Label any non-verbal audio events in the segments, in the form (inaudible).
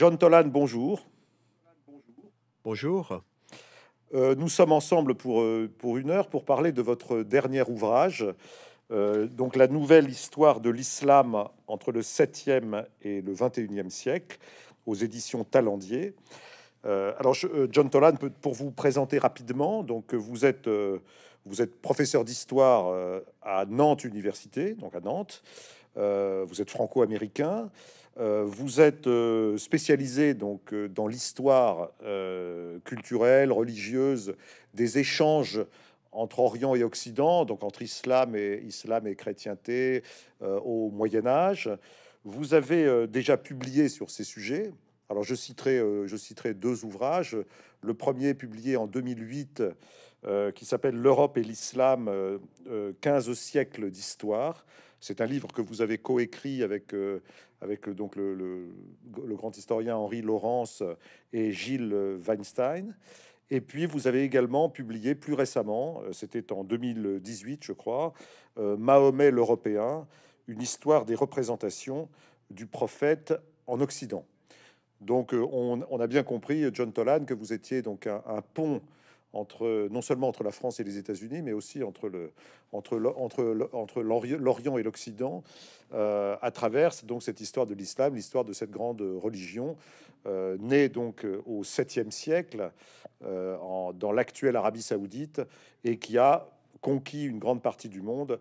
John Tolan, bonjour. Bonjour. Euh, nous sommes ensemble pour, euh, pour une heure pour parler de votre dernier ouvrage, euh, donc la nouvelle histoire de l'islam entre le 7e et le 21e siècle, aux éditions Talandier. alors, je, John Tolan, pour vous présenter rapidement, donc vous êtes, vous êtes professeur d'histoire à Nantes Université, donc à Nantes. vous êtes franco-américain. Euh, vous êtes euh, spécialisé donc euh, dans l'histoire culturelle, religieuse, des échanges entre Orient et Occident, donc entre islam et islam et chrétienté au Moyen Âge. Vous avez déjà publié sur ces sujets. Alors je citerai, je citerai deux ouvrages. Le premier publié en 2008 qui s'appelle L'Europe et l'Islam, 15 siècles d'histoire. C'est un livre que vous avez coécrit avec avec euh, donc le, grand historien Henri Laurence et Gilles Weinstein. Et puis, vous avez également publié plus récemment, euh, c'était en 2018, je crois, euh, Mahomet l'Européen, une histoire des représentations du prophète en Occident. Donc, on, a bien compris, John Tolan, que vous étiez donc un, un pont non seulement entre la France et les États-Unis, mais aussi entre le entre entre l'Orient et l'Occident euh, à travers donc cette histoire de l'islam, l'histoire de cette grande religion euh, née donc euh, au 7e siècle en, dans l'actuelle Arabie Saoudite et qui a conquis une grande partie du monde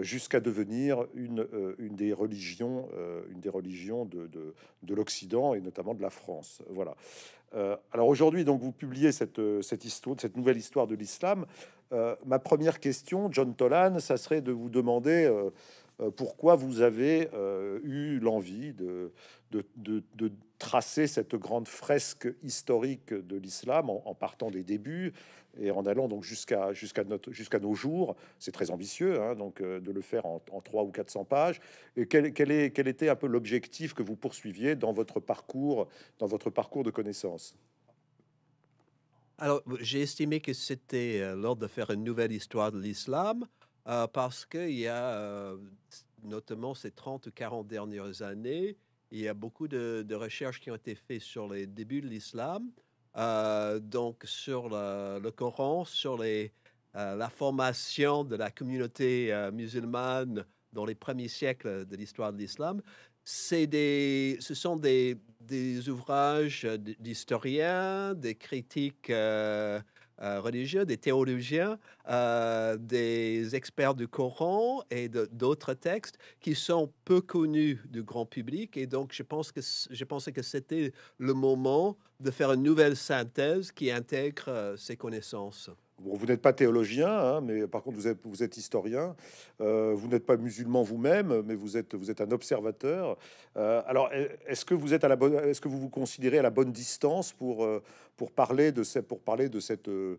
jusqu'à devenir une, une des religions, une des religions de, de, de l'Occident et notamment de la France. Voilà. Euh, alors aujourd'hui, donc vous publiez cette, euh, cette nouvelle histoire de l'islam. Euh, ma première question, John Tolan, ça serait de vous demander euh, pourquoi vous avez euh, eu l'envie de, tracer cette grande fresque historique de l'islam en, partant des débuts et en allant donc jusqu'à nos jours. C'est très ambitieux, hein, donc euh, de le faire en, trois ou 400 pages. quel, était un peu l'objectif que vous poursuiviez dans votre parcours dans votre parcours de connaissances? j'ai estimé que c'était lors de faire une nouvelle histoire de l'islam euh, parce qu'il y a notamment ces 30-40 dernières années, il y a beaucoup de, recherches qui ont été faites sur les débuts de l'islam, donc sur le, Coran, sur les, la formation de la communauté musulmane dans les premiers siècles de l'histoire de l'islam. ce sont des, des ouvrages d'historiens, des critiques euh, religieux, des théologiens, euh, des experts du Coran et d'autres textes qui sont peu connus du grand public. Et donc, je, pense que, je pensais que c'était le moment de faire une nouvelle synthèse qui intègre euh, ces connaissances vous n'êtes pas théologien, hein, mais par contre, vous êtes, vous êtes historien. Euh, vous n'êtes pas musulman vous-même, mais vous êtes, vous êtes un observateur. Euh, alors, est-ce que vous êtes à la bonne, est-ce que vous vous considérez à la bonne distance pour, euh, pour parler de cette, pour parler de cette, de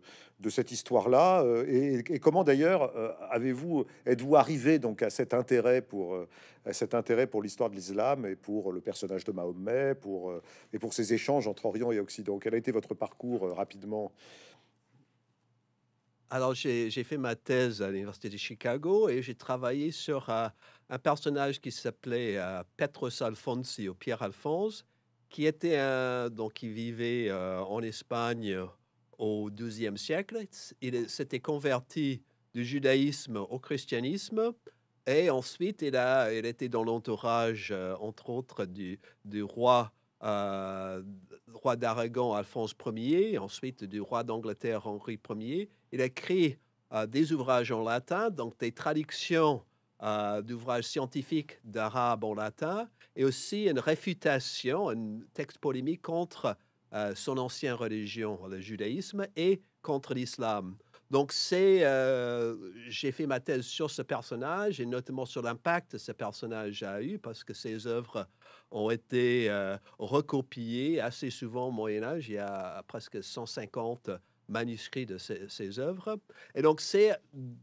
cette histoire-là et, comment d'ailleurs avez-vous, êtes-vous arrivé donc à cet intérêt pour, cet intérêt pour l'histoire de l'islam et pour le personnage de Mahomet, pour et pour ces échanges entre Orient et Occident Quel a été votre parcours rapidement alors, j'ai fait ma thèse à l'Université de Chicago et j'ai travaillé sur euh, un personnage qui s'appelait euh, Petros Alfonsi ou Pierre Alphonse, qui était qui vivait euh, en Espagne au XIIe siècle. Il s'était converti du judaïsme au christianisme et ensuite il, a, il était dans l'entourage, entre autres, du, du roi euh, roi d'Aragon Alphonse Ier, ensuite du roi d'Angleterre Henri Ier. Il a écrit euh, des ouvrages en latin, donc des traductions euh, d'ouvrages scientifiques d'arabe en latin, et aussi une réfutation, un texte polémique contre son ancienne religion, le judaïsme, et contre l'islam. Donc, c'est, euh, j'ai fait ma thèse sur ce personnage et notamment sur l'impact que ce personnage a eu parce que ses œuvres ont été euh, recopiées assez souvent au Moyen Âge. Il y a presque 150 manuscrits de ses, œuvres. Et donc, c'est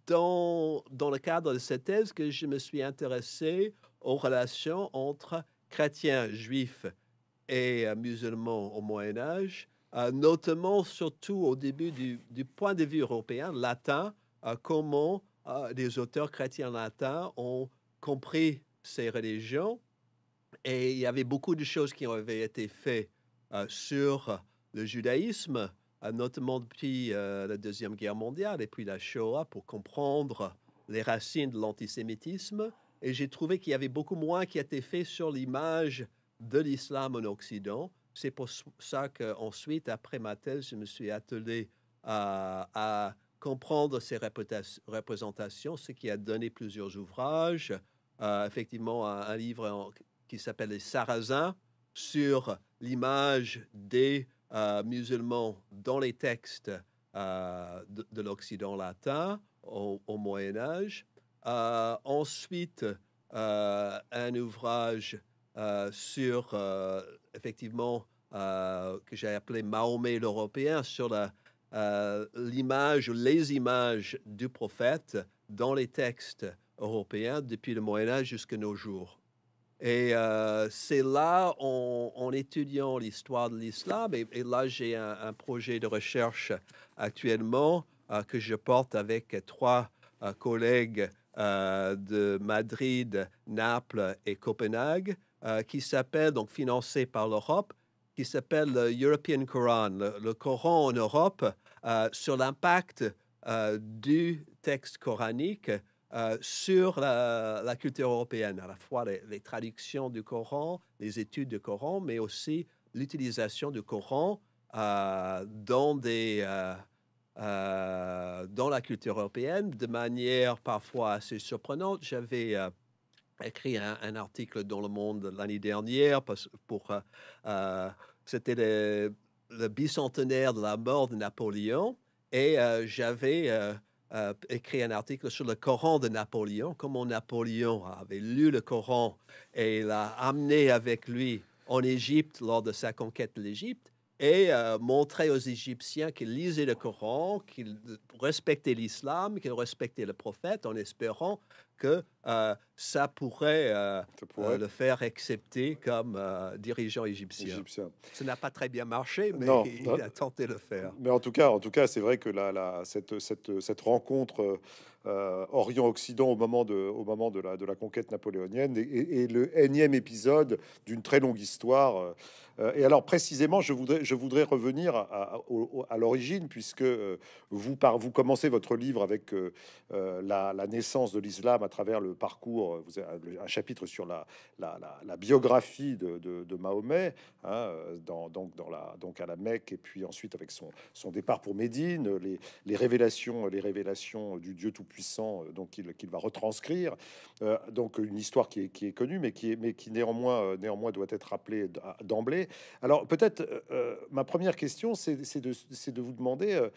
dans, dans le cadre de cette thèse que je me suis intéressé aux relations entre chrétiens, juifs et euh, musulmans au Moyen Âge euh, notamment surtout au début du, point de vue européen, latin, euh, comment euh, les auteurs chrétiens latins ont compris ces religions. Et il y avait beaucoup de choses qui avaient été faites sur le judaïsme, notamment depuis la Deuxième Guerre mondiale et puis la Shoah, pour comprendre les racines de l'antisémitisme. Et j'ai trouvé qu'il y avait beaucoup moins qui a été fait sur l'image de l'islam en Occident c'est pour ça qu'ensuite, après ma thèse, je me suis attelé à, comprendre ces représentations, ce qui a donné plusieurs ouvrages. Euh, effectivement, un, livre qui s'appelle Les Sarrasins sur l'image des euh, musulmans dans les textes euh, de, l'Occident latin au, Moyen Âge. ensuite, un ouvrage sur effectivement, euh, que j'ai appelé Mahomet l'Européen, sur euh, l'image, euh, les images du prophète dans les textes européens depuis le Moyen Âge jusqu'à nos jours. Et euh, c'est là, en, étudiant l'histoire de l'islam, et, là j'ai un, projet de recherche actuellement que je porte avec trois collègues de Madrid, Naples et Copenhague, euh, qui s'appelle, donc financé par l'Europe, qui s'appelle le European Koran, le, Coran en Europe, euh, sur l'impact euh, du texte coranique sur la, culture européenne, à la fois les, traductions du Coran, les études du Coran, mais aussi l'utilisation du Coran dans des... dans la culture européenne de manière parfois assez surprenante. J'avais écrit un, article dans Le Monde l'année dernière pour euh, euh, c'était le, bicentenaire de la mort de Napoléon et euh, j'avais écrit un article sur le Coran de Napoléon, comment Napoléon avait lu le Coran et l'a amené avec lui en Égypte lors de sa conquête de l'Égypte et montrer aux Égyptiens qu'ils lisaient le Coran, qu'ils respectaient l'islam, qu'ils respectaient le prophète en espérant que euh, ça pourrait, euh, euh, le faire accepter comme dirigeant égyptien. Ce Ça n'a pas très bien marché, mais (laughs) il a tenté de le faire. Mais en tout cas, en tout cas, c'est vrai que la, cette, rencontre Orient-Occident au moment de, au moment de la, de la conquête napoléonienne est, le énième épisode d'une très longue histoire. et alors précisément, je voudrais, je voudrais revenir à, l'origine, puisque vous, par, vous commencez votre livre avec la naissance de l'islam à travers le parcours, euh, vous un chapitre sur la, biographie de, Mahomet, hein, euh, donc, à la Mecque, et puis ensuite avec son, départ pour Médine, les, révélations, les révélations du Dieu Tout-Puissant, euh, donc qu'il va retranscrire. donc une histoire qui est, connue, mais qui, mais qui néanmoins, doit être rappelée d'emblée. Alors peut-être ma première question, c'est de, vous demander.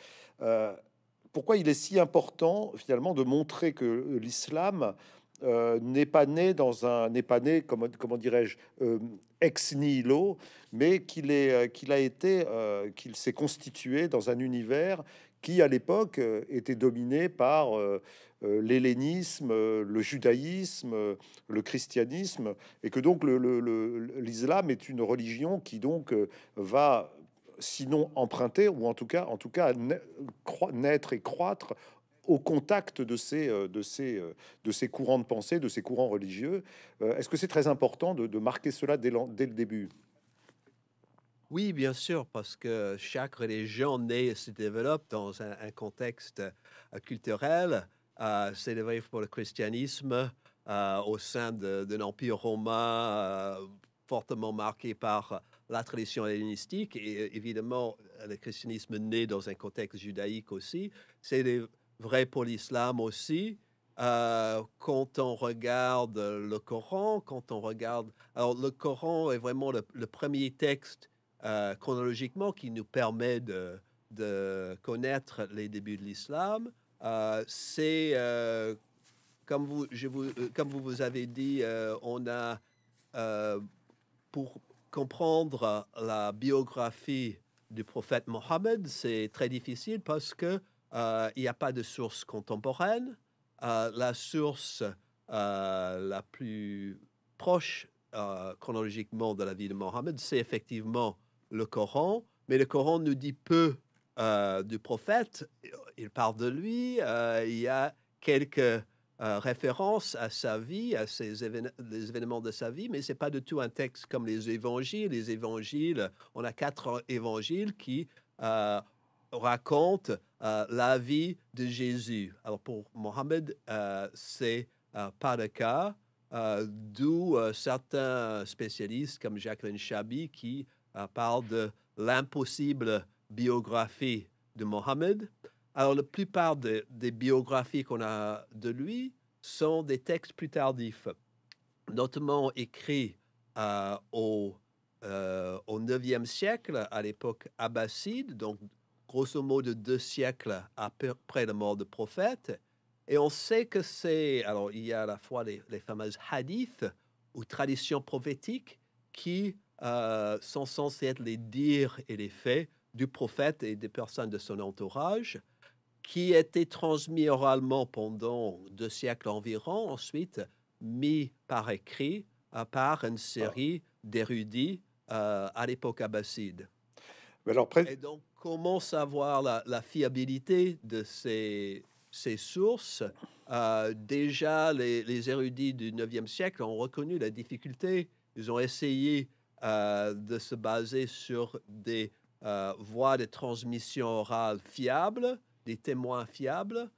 pourquoi il est si important finalement de montrer que l'islam euh, n'est pas né dans un n'est pas né comment, comment dirais-je euh, ex nihilo, mais qu'il est euh, qu'il a été qu'il s'est constitué dans un univers qui à l'époque était dominé par l'hellénisme, le judaïsme, le christianisme, et que donc l'islam est une religion qui donc va sinon emprunter ou en tout cas en tout cas naître et croître au contact de ces, euh, de, ces, euh, de courants de pensée, de ces courants religieux. Euh, est-ce que c'est très important de, marquer cela dès, dès le début oui, bien sûr, parce que chaque religion naît et se développe dans un, contexte culturel. Euh, c'est vrai pour le christianisme au sein de, de l'Empire romain, fortement marqué par la tradition hellénistique. Et évidemment, le christianisme naît dans un contexte judaïque aussi. C'est vrai pour l'islam aussi. Euh, quand on regarde le Coran, quand on regarde... Alors, le Coran est vraiment le, premier texte euh, chronologiquement qui nous permet de, connaître les débuts de l'islam. Euh, c'est, comme, vous, je vous, comme vous, vous avez dit, on a, pour comprendre la biographie du prophète Mohammed, c'est très difficile parce que euh, il n'y a pas de source contemporaine. Euh, la source euh, la plus proche chronologiquement de la vie de Mohammed, c'est effectivement le Coran, mais le Coran nous dit peu du prophète. Il parle de lui, il y a quelques références à sa vie, à ses événements de sa vie, mais ce n'est pas du tout un texte comme les évangiles. Les évangiles, on a quatre évangiles qui racontent euh, la vie de Jésus. Alors pour Mohamed, euh, c'est euh, pas le cas, euh, d'où certains spécialistes comme Jacqueline Chabi qui parlent de l'impossible biographie de Mohamed. Alors la plupart des biographies qu'on a de lui sont des textes plus tardifs, notamment écrits au euh, au 9e siècle, à l'époque abbasside, donc grosso modo deux siècles après la mort du prophète. Et on sait que c'est, alors il y a à la fois les, fameuses hadiths ou traditions prophétiques qui euh, sont censées être les dires et les faits du prophète et des personnes de son entourage, qui étaient transmis oralement pendant deux siècles environ, ensuite mis par écrit à euh, par une série ah. d'érudits euh, à l'époque abbasside. Alors, comment savoir la, fiabilité de ces, sources euh, Déjà, les, érudits du 9e siècle ont reconnu la difficulté. Ils ont essayé euh, de se baser sur des euh, voies de transmission orale fiables, des témoins fiables,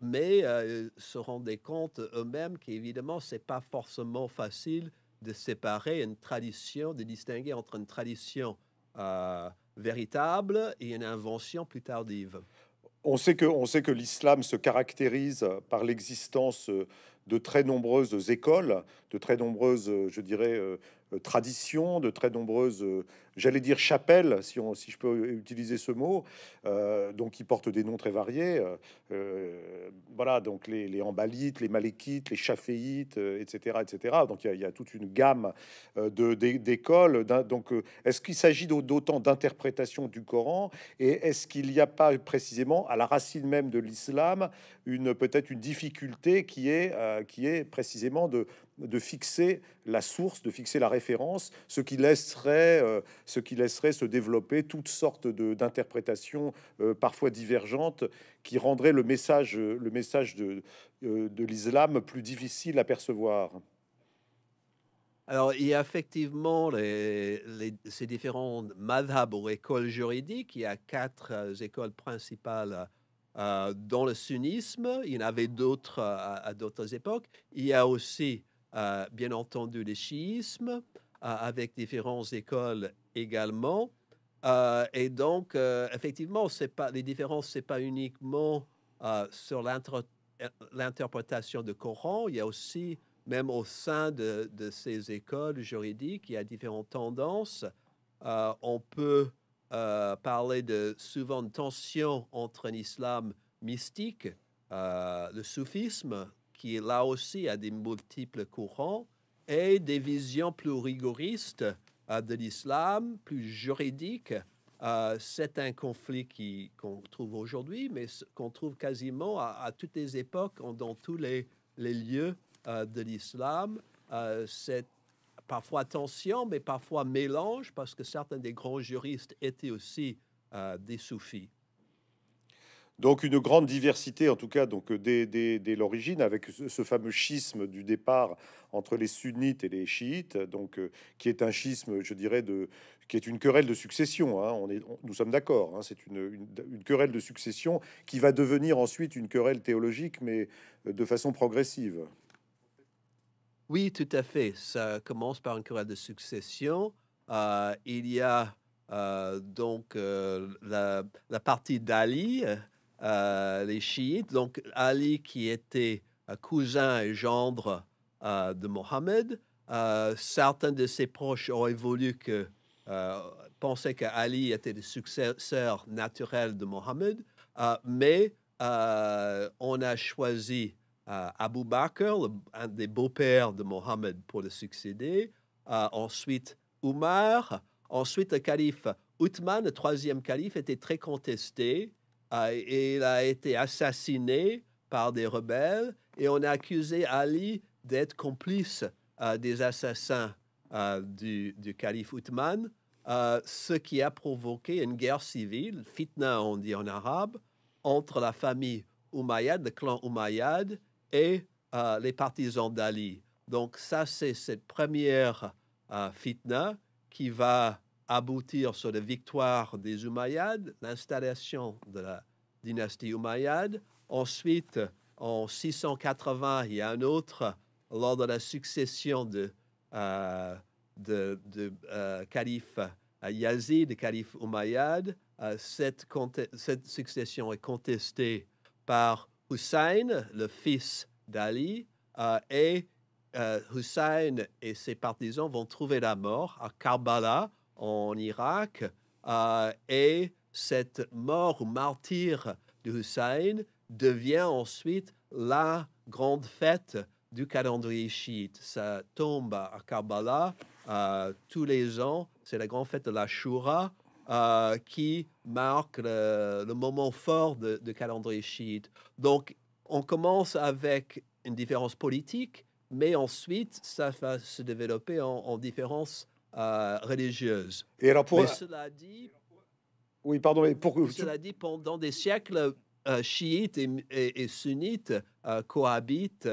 mais ils se rendaient compte eux-mêmes qu'évidemment, ce n'est pas forcément facile de séparer une tradition, de distinguer entre une tradition véritable et une invention plus tardive. On sait que, on sait que l'islam se caractérise par l'existence de très nombreuses écoles, de très nombreuses, je dirais, euh, euh, tradition de très nombreuses, euh, j'allais dire chapelles, si, on, si je peux utiliser ce mot, euh, donc qui portent des noms très variés. voilà, donc les, les Ambalites, les Malékites, les Chaféites, etc., etc. Donc il y, a toute une gamme de d'écoles. Donc est-ce qu'il s'agit d'autant d'interprétation du Coran et est-ce qu'il n'y a pas précisément à la racine même de l'islam une peut-être une difficulté qui est qui est précisément de de fixer la source, de fixer la référence, ce qui laisserait, euh, ce qui laisserait se développer toutes sortes d'interprétations euh, parfois divergentes qui rendraient le message, euh, le message de, de l'islam plus difficile à percevoir. Alors, il y a effectivement les, ces différents madhabs ou écoles juridiques. Il y a quatre écoles principales dans le sunnisme. Il y en avait d'autres à d'autres époques. Il y a aussi euh, bien entendu les chiisme, euh, avec différentes écoles également. Euh, et donc, effectivement, les différences, ce n'est pas uniquement sur l'interprétation du Coran, il y a aussi même au sein de, ces écoles juridiques, il y a différentes tendances. on peut parler de souvent de tension entre un islam mystique, le soufisme, qui là aussi a des multiples courants et des visions plus rigoristes euh, de l'islam, plus juridiques. Euh, c'est un conflit qu'on trouve aujourd'hui, mais qu'on trouve quasiment à, toutes les époques, dans tous les, lieux euh, de l'islam. c'est parfois tension, mais parfois mélange, parce que certains des grands juristes étaient aussi des soufis. Donc une grande diversité, en tout cas, donc euh, dès, l'origine, avec ce fameux schisme du départ entre les sunnites et les chiites, donc euh, qui est un schisme, je dirais, de, qui est une querelle de succession. Hein. on est, nous sommes d'accord. Hein, c'est une, querelle de succession qui va devenir ensuite une querelle théologique, mais euh, de façon progressive. Oui, tout à fait. Ça commence par une querelle de succession. il y a donc la, partie d'Ali. Euh, les chiites. Donc Ali, qui était cousin et gendre euh, de Mohammed, euh, certains de ses proches ont voulu que penser que Ali était le successeur naturel de Mohammed, mais on a choisi Abu Bakr, un des beaux-pères de Mohammed, pour le succéder. ensuite, Umar. Ensuite, le calife Uthman, le troisième calife, était très contesté. Ah, il a été assassiné par des rebelles et on a accusé Ali d'être complice euh, des assassins euh, du, du, calife Uthman, euh, ce qui a provoqué une guerre civile, fitna on dit en arabe, entre la famille Umayyad, le clan Umayyad, et les partisans d'Ali. Donc ça, c'est cette première fitna qui va aboutir sur la victoire des Umayyads, l'installation de la dynastie Umayyade. Ensuite, en 680, il y a un autre, lors de la succession de, euh, de, calife euh, euh, Yazid, calife Umayyad. cette, cette, succession est contestée par Hussein, le fils d'Ali, et Hussein et ses partisans vont trouver la mort à Karbala, en Irak euh, et cette mort ou martyr de Hussein devient ensuite la grande fête du calendrier chiite. Ça tombe à Karbala euh, tous les ans. C'est la grande fête de la Shura euh, qui marque le, moment fort du calendrier chiite. Donc, on commence avec une différence politique, mais ensuite, ça va se développer en, en euh, religieuse. Et alors pour... cela dit, oui, pardon, pour... Cela dit, pendant des siècles, euh, chiites et, sunnites euh, cohabitent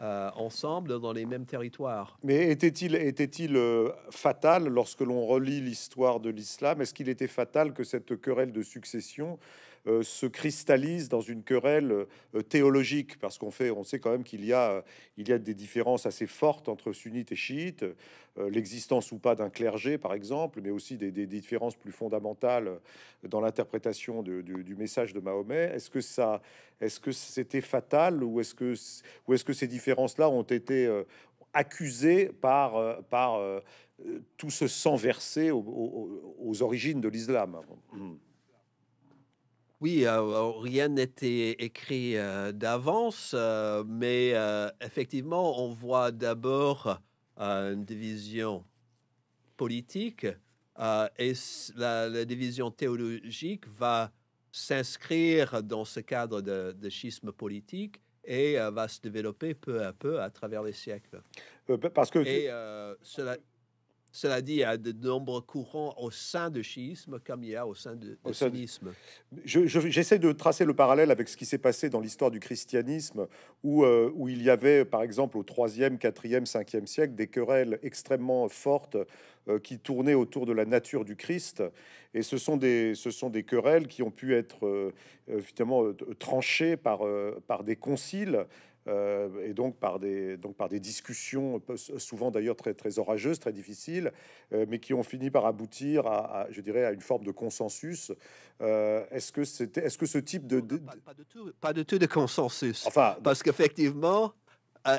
ensemble dans les mêmes territoires. Mais était-il était-il fatal lorsque l'on relit l'histoire de l'islam Est-ce qu'il était fatal que cette querelle de succession euh, se cristallise dans une querelle euh, théologique, parce qu'on fait, on sait quand même qu'il y a, euh, il y a des différences assez fortes entre sunnites et chiites, l'existence ou pas d'un clergé, par exemple, mais aussi des, différences plus fondamentales dans l'interprétation du, message de Mahomet. Est-ce que ça, est-ce que c'était fatal, ou est-ce que, ou est-ce que ces différences-là ont été accusées par, par tout ce sang versé aux origines de l'islam. Oui, oh, rien n'était écrit d'avance, mais effectivement, on voit d'abord une division politique et la, division théologique va s'inscrire dans ce cadre de, schisme politique et va se développer peu à peu à travers les siècles. parce que cela, cela dit, il y a de nombreux courants au sein du chiisme comme il y a au sein du sunnisme. J'essaie de tracer le parallèle avec ce qui s'est passé dans l'histoire du christianisme, où, euh, où il y avait, par exemple, au 3e, 4e, 5e siècle, des querelles extrêmement fortes euh, qui tournaient autour de la nature du Christ. Et ce sont des, ce sont des querelles qui ont pu être, finalement, euh, tranchées par, par des conciles euh, et donc par des, donc par des discussions, souvent d'ailleurs très, très orageuses, très difficiles, euh, mais qui ont fini par aboutir à, je dirais, à une forme de consensus. Euh, est-ce que c'était, est-ce que ce type de, Pas, du de tout, de consensus. Enfin, parce qu'effectivement,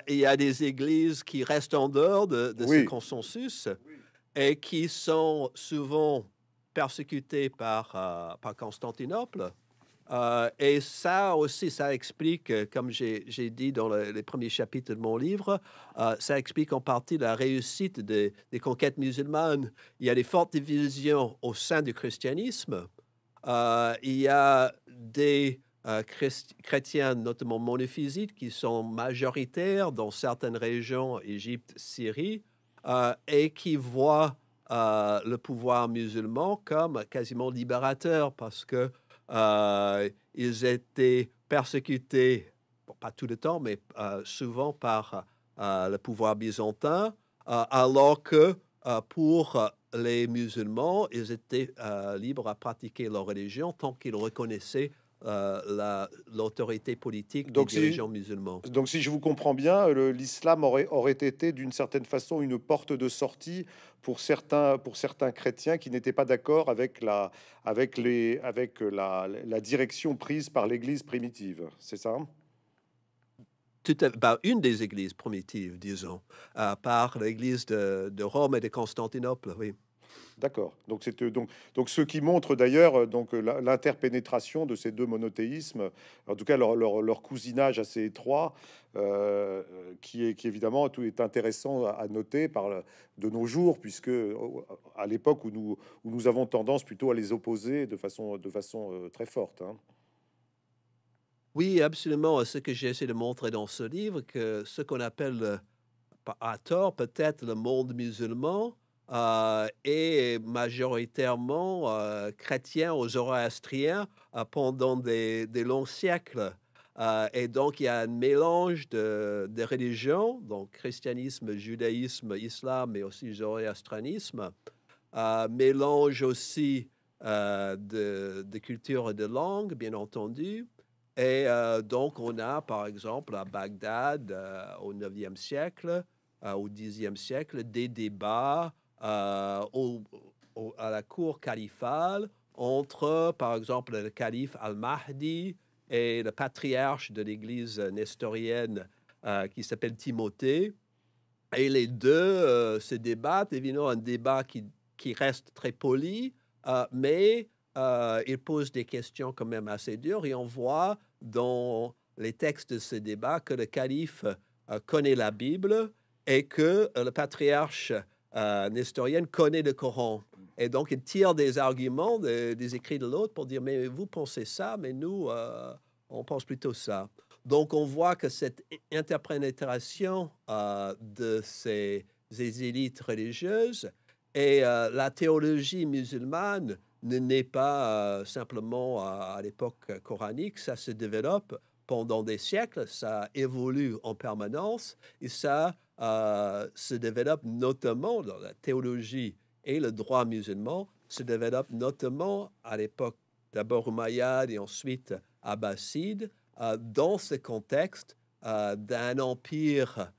il y a des églises qui restent en dehors de, ce consensus et qui sont souvent persécutées par, par Constantinople euh, et ça aussi, ça explique, euh, comme j'ai dit dans les premiers chapitres de mon livre, euh, ça explique en partie la réussite des, conquêtes musulmanes. Il y a des fortes divisions au sein du christianisme. il y a des chrétiens, notamment monophysites, qui sont majoritaires dans certaines régions, Égypte, Syrie, et qui voient le pouvoir musulman comme quasiment libérateur parce que euh, ils étaient persécutés, pas tout le temps, mais euh, souvent par euh, le pouvoir byzantin, alors que pour les musulmans, ils étaient libres à pratiquer leur religion tant qu'ils reconnaissaient euh, l'autorité politique donc des gens dirigeants musulmans. Donc, si je vous comprends bien, euh, l'islam aurait, aurait été d'une certaine façon une porte de sortie pour certains, pour certains chrétiens qui n'étaient pas d'accord avec, la, avec, les, avec la, direction prise par l'Église primitive. C'est ça tout à, bah, une des églises primitives, disons, à part l'Église de, de Rome et de Constantinople, oui. D'accord. Donc, c'est, euh, donc, donc ce qui montre d'ailleurs euh, donc, l'interpénétration de ces deux monothéismes, en tout cas leur, leur, cousinage assez étroit, euh, qui, est, qui évidemment tout est intéressant à noter par, de nos jours, puisque à l'époque où nous, où nous avons tendance plutôt à les opposer de façon, de façon très forte. Hein. Oui, absolument. Ce que j'ai essayé de montrer dans ce livre, que ce qu'on appelle à tort peut-être le monde musulman, euh, et majoritairement euh, chrétiens aux zoroastriens euh, pendant des, longs siècles. et donc, il y a un mélange de, religions, donc christianisme, judaïsme, islam, mais aussi zoroastrianisme, mélange aussi de, de cultures et de langues, bien entendu. Et donc, on a, par exemple, à Bagdad, au 9e siècle, au 10e siècle, des débats euh, à la cour califale entre, par exemple, le calife al-Mahdi et le patriarche de l'église nestorienne euh, qui s'appelle Timothée. Et les deux euh, se débattent, évidemment, un débat qui, qui reste très poli, mais ils posent des questions quand même assez dures et on voit dans les textes de ce débat que le calife connaît la Bible et que le patriarche un historienne connaît le Coran. Et donc, il tire des arguments des écrits de l'autre pour dire, mais vous pensez ça, mais nous, euh, on pense plutôt ça. Donc, on voit que cette interprétation euh, de ces, élites religieuses et euh, la théologie musulmane ne n'est pas simplement à l'époque coranique, ça se développe pendant des siècles, ça évolue en permanence et ça euh, se développe notamment dans la théologie et le droit musulman, se développe notamment à l'époque d'abord Umayyade et ensuite Abbaside, euh, dans ce contexte euh, d'un empire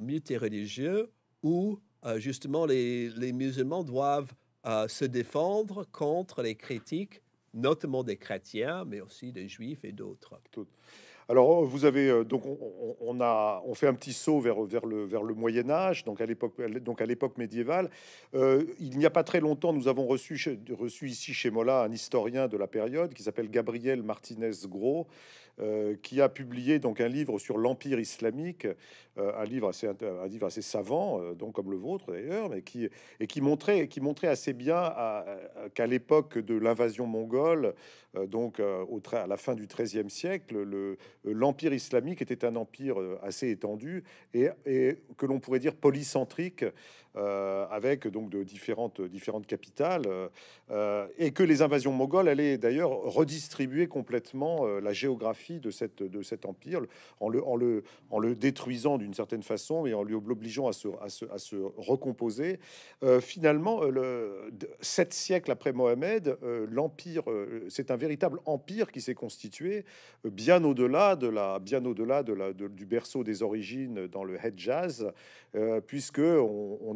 multireligieux où justement les, musulmans doivent se défendre contre les critiques, notamment des chrétiens, mais aussi des juifs et d'autres. Alors, oh, vous avez euh, donc on, a fait un petit saut vers le vers Moyen Âge, donc à l'époque médiévale. Euh, il n'y a pas très longtemps, nous avons reçu reçu ici chez Mola un historien de la période qui s'appelle Gabriel Martinez Gros, euh, qui a publié donc un livre sur l'empire islamique, euh, un livre assez un assez savant, euh, donc comme le vôtre d'ailleurs, mais qui et qui montrait qui montrait assez bien à, qu'à l'époque de l'invasion mongole, donc au à la fin du XIIIe siècle, le l'empire islamique était un empire assez étendu et, et que l'on pourrait dire polycentrique, avec donc de différentes différentes capitales, et que les invasions mongoles allaient d'ailleurs redistribuer complètement la géographie de, cet empire, en le, détruisant d'une certaine façon et en lui obligeant à se, à se, recomposer. Euh, finalement, euh, sept siècles après Mohamed, euh, l'empire, c'est un véritable empire qui s'est constitué bien au-delà de la, bien au-delà de la, du berceau des origines dans le Hedjaz jazz, puisque on,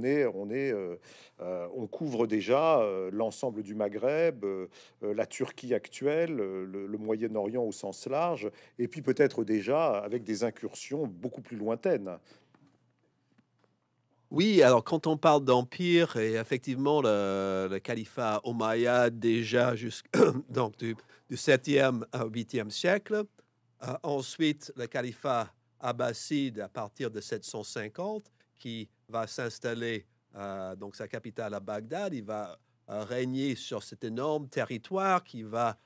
couvre déjà l'ensemble du Maghreb, la Turquie actuelle, le Moyen-Orient au sens large et puis peut-être déjà avec des incursions beaucoup plus lointaines. Oui, alors quand on parle d'empire, et effectivement, le, califat omeyyade déjà jusqu'au (coughs) donc du, 7e au 8e siècle, euh, ensuite le califat abbasside à partir de 750, qui va s'installer, euh, donc sa capitale à Bagdad, il va euh, régner sur cet énorme territoire qui va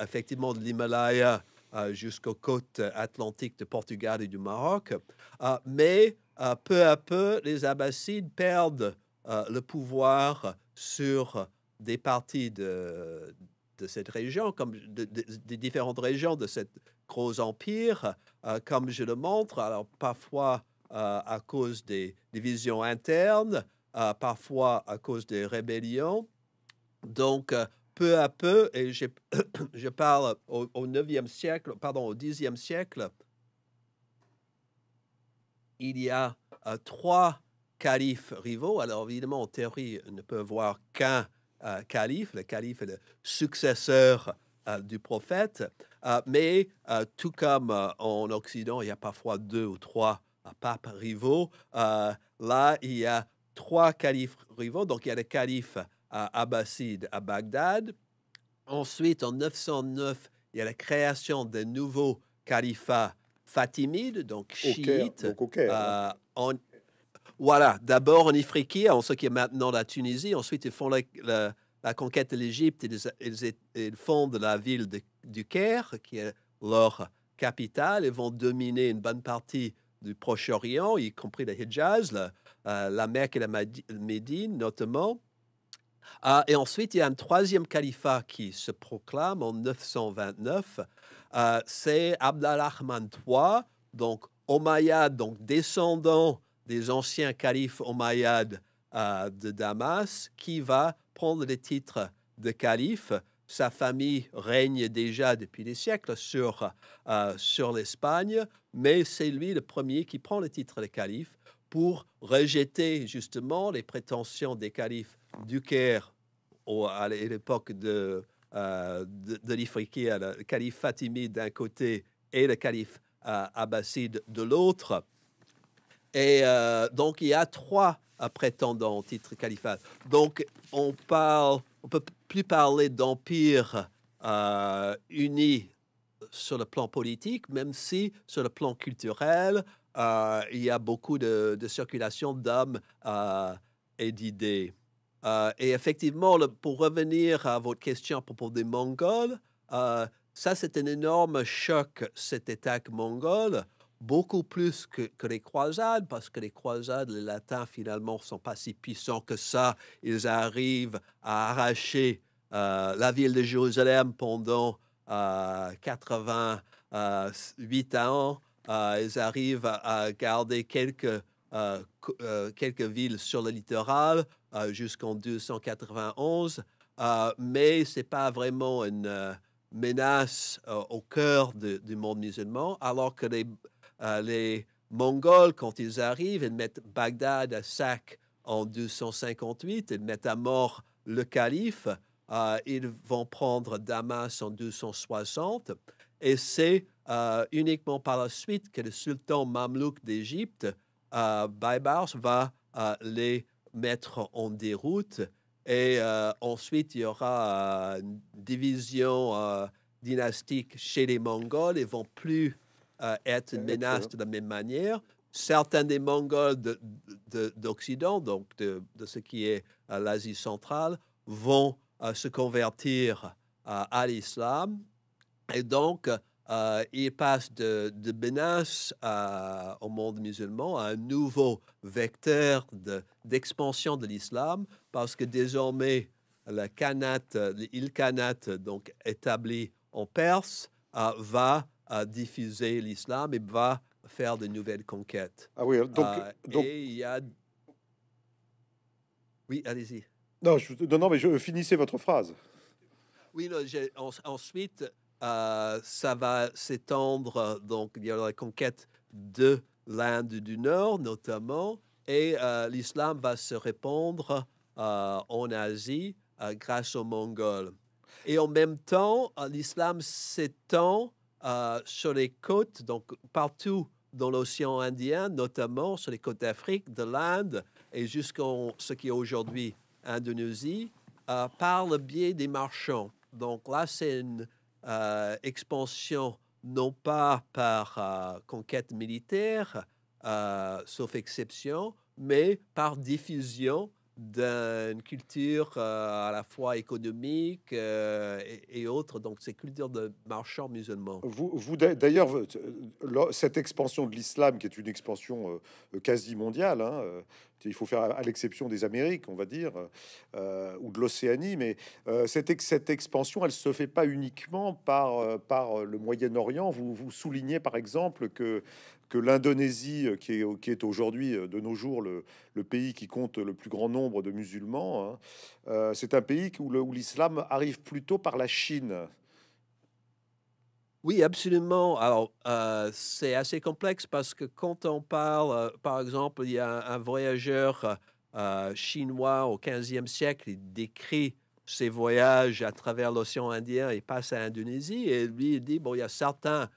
effectivement de l'Himalaya euh, jusqu'aux côtes atlantiques de Portugal et du Maroc. Euh, mais euh, peu à peu, les Abbassides perdent le pouvoir sur des parties de, cette région, comme des différentes régions de cet gros empire, comme je le montre. Alors parfois à cause des divisions internes, parfois à cause des rébellions. Donc peu à peu, et je (coughs) parle au, 9e siècle, pardon, au 10e siècle, il y a euh, trois califes rivaux. Alors évidemment, en théorie, on ne peut voir qu'un euh, calife. Le calife est le successeur euh, du prophète. mais tout comme en Occident, il y a parfois deux ou trois papes rivaux, là, il y a trois califes rivaux. Donc il y a le califes à abbasside à Bagdad. Ensuite, en 909, il y a la création d'un nouveau califat fatimide, donc chiite. Euh, voilà, d'abord en Ifriqiya, en ce qui est maintenant la Tunisie. Ensuite, ils font la, conquête de l'Égypte. Ils, ils, fondent la ville de, du Caire, qui est leur capitale. Ils vont dominer une bonne partie du Proche-Orient, y compris la Hijaz, la, euh, la Mecque et la Médine notamment. Ah, et ensuite, il y a un troisième califat qui se proclame en 929. Ah, c'est al-Rahman III, donc Omayyad, donc descendant des anciens califes Omayyades ah, de Damas, qui va prendre le titre de calife. Sa famille règne déjà depuis des siècles sur, sur l'Espagne, mais c'est lui le premier qui prend le titre de calife pour rejeter justement les prétentions des califes du Caire à l'époque de, le euh, calife fatimide d'un côté et le calife euh, Abbaside abbasside de l'autre. Et euh, donc il y a trois prétendants au titre califat. Donc on parle, on peut plus parler d'empire uni sur le plan politique, même si sur le plan culturel, euh, il y a beaucoup de, circulation d'hommes euh, et d'idées. Euh, et effectivement, pour revenir à votre question à propos des Mongols, ça, c'est un énorme choc, cette attaque mongole, beaucoup plus que, que, les croisades, parce que les croisades, les Latins, finalement, sont pas si puissants que ça. Ils arrivent à arracher la ville de Jérusalem pendant 88 ans. Euh, ils arrivent à, garder quelques, euh, euh, quelques villes sur le littoral jusqu'en 291, mais ce n'est pas vraiment une menace au cœur du monde musulman, alors que les, les Mongols, quand ils arrivent, ils mettent Bagdad à sac en 258, ils mettent à mort le calife, ils vont prendre Damas en 260, et c'est euh, uniquement par la suite que le sultan mamelouk d'Égypte, euh, Baybars, va euh, les mettre en déroute. Et euh, ensuite, il y aura une division dynastique chez les Mongols. Ils vont plus être une menace de la même manière. Certains des Mongols d'Occident, donc de, de, ce qui est l'Asie centrale, vont se convertir à l'islam. Et donc, euh, il passe de, de au monde musulman à un nouveau vecteur d'expansion de, l'islam, parce que désormais, la Khanat, euh, l'île donc établie en Perse, euh, va diffuser l'islam et va faire de nouvelles conquêtes. Ah oui, donc. Oui, allez-y. Non, je, non, mais je, finissez votre phrase. Oui, non, ensuite, euh, ça va s'étendre, euh, donc il y a la conquête de l'Inde du Nord notamment, et euh, l'islam va se répandre en Asie grâce aux Mongols. Et en même temps, l'islam s'étend sur les côtes, donc partout dans l'océan Indien, notamment sur les côtes d'Afrique, de l'Inde et jusqu'en ce qui est aujourd'hui Indonésie, par le biais des marchands. Donc là, c'est une, euh, expansion non pas par euh, conquête militaire, euh, sauf exception, mais par diffusion d'une culture euh, à la fois économique euh, et, autre, autres, donc ces cultures de marchands musulmans. Vous, vous d'ailleurs, euh, cette expansion de l'islam, qui est une expansion quasi mondiale, hein, il faut faire à l'exception des Amériques, on va dire, ou de l'Océanie, mais cette, cette, expansion, elle se fait pas uniquement par, par le Moyen-Orient. Vous, vous soulignez par exemple que que l'Indonésie, euh, qui est, qui est aujourd'hui euh, de nos jours le, pays qui compte le plus grand nombre de musulmans, hein, euh, c'est un pays où l'islam arrive plutôt par la Chine. Oui, absolument. Alors, c'est assez complexe parce que quand on parle, par exemple, il y a un, voyageur chinois au 15e siècle, il décrit ses voyages à travers l'océan Indien, il passe à Indonésie et lui, il dit, bon, il y a certains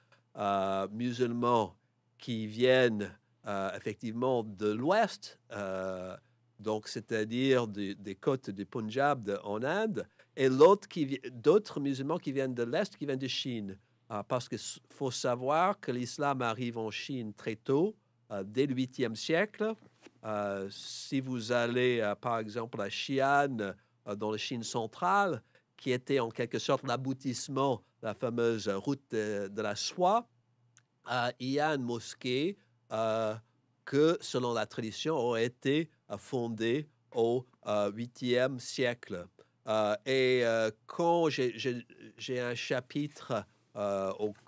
musulmans qui viennent euh, effectivement de l'ouest, euh, donc c'est-à-dire des côtes du Punjab en Inde, et l'autre qui d'autres musulmans qui viennent de l'est, qui viennent de Chine, ah, parce qu'il faut savoir que l'islam arrive en Chine très tôt, euh, dès le 8e siècle. si vous allez par exemple à Xi'an, dans la Chine centrale, qui était en quelque sorte l'aboutissement de la fameuse route de la soie, euh, il y a une mosquée euh, que, selon la tradition, ont été euh, fondée au 8e siècle. et quand j'ai un chapitre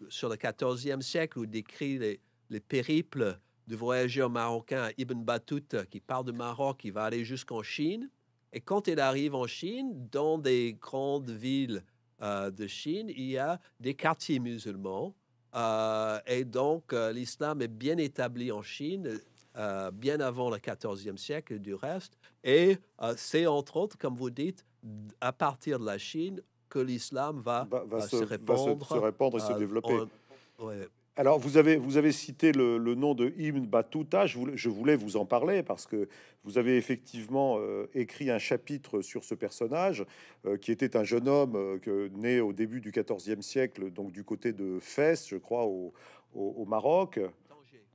sur le 14e siècle où décrit les, périples du voyageur marocain Ibn Battuta qui part du Maroc, qui va aller jusqu'en Chine. Et quand il arrive en Chine, dans des grandes villes de Chine, il y a des quartiers musulmans euh, et donc, euh, l'islam est bien établi en Chine, euh, bien avant le 14e siècle du reste. Et c'est entre autres, comme vous dites, à partir de la Chine que l'islam va, se, répandre, se, et se développer. Alors, vous avez, vous avez cité le, nom de Ibn Battuta. Je voulais, vous en parler parce que vous avez effectivement euh, écrit un chapitre sur ce personnage euh, qui était un jeune homme euh, né au début du XIVe siècle, donc du côté de Fès, je crois, au, Maroc.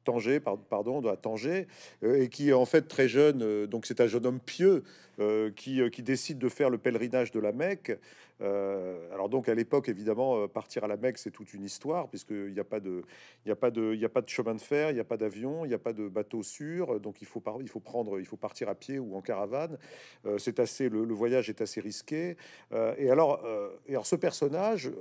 Tanger, pardon, à Tanger, et qui est en fait très jeune, donc c'est un jeune homme pieux qui, qui décide de faire le pèlerinage de la Mecque, euh, alors donc à l'époque, évidemment, euh, partir à la Mecque, c'est toute une histoire, puisqu'il n'y a, pas de, a, pas de, a pas de chemin de fer, il n'y a pas d'avion, il n'y a pas de bateau sûr, donc il faut, il faut, prendre, il faut partir à pied ou en caravane. Euh, c'est assez, le, voyage est assez risqué. et, alors, ce personnage,